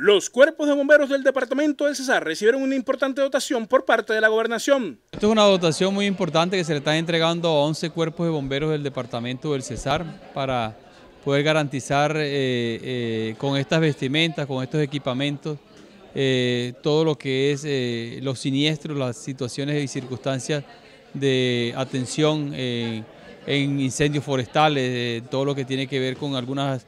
Los cuerpos de bomberos del departamento del Cesar recibieron una importante dotación por parte de la gobernación. Esto es una dotación muy importante que se le está entregando a 11 cuerpos de bomberos del departamento del Cesar para poder garantizar eh, eh, con estas vestimentas, con estos equipamientos, eh, todo lo que es los siniestros, las situaciones y circunstancias de atención en incendios forestales, todo lo que tiene que ver con algunas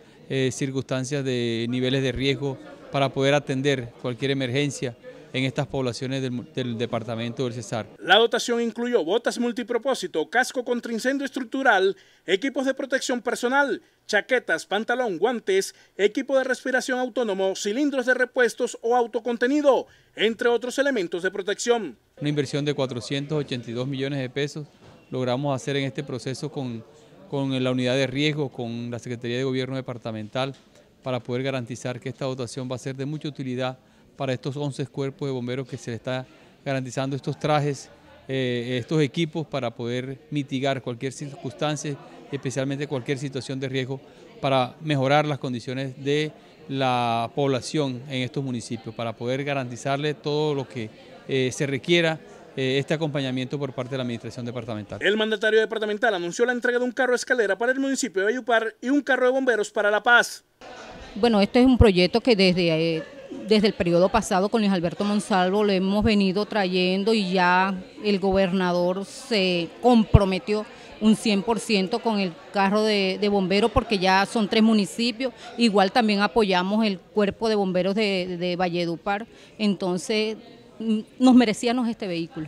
circunstancias de niveles de riesgo para poder atender cualquier emergencia en estas poblaciones del, departamento del Cesar. La dotación incluyó botas multipropósito, casco contra incendio estructural, equipos de protección personal, chaquetas, pantalón, guantes, equipo de respiración autónomo, cilindros de repuestos o autocontenido, entre otros elementos de protección. Una inversión de 482 millones de pesos logramos hacer en este proceso con, con la unidad de riesgo, con la Secretaría de Gobierno Departamental, para poder garantizar que esta dotación va a ser de mucha utilidad para estos 11 cuerpos de bomberos que se le está garantizando estos trajes, eh, estos equipos para poder mitigar cualquier circunstancia, especialmente cualquier situación de riesgo, para mejorar las condiciones de la población en estos municipios, para poder garantizarle todo lo que eh, se requiera eh, este acompañamiento por parte de la administración departamental. El mandatario departamental anunció la entrega de un carro escalera para el municipio de Bayupar y un carro de bomberos para La Paz. Bueno, este es un proyecto que desde, eh, desde el periodo pasado con Luis Alberto Monsalvo lo hemos venido trayendo y ya el gobernador se comprometió un 100% con el carro de, bomberos porque ya son tres municipios. Igual también apoyamos el cuerpo de bomberos de, de Valledupar. Entonces, mm, nos merecíamos este vehículo.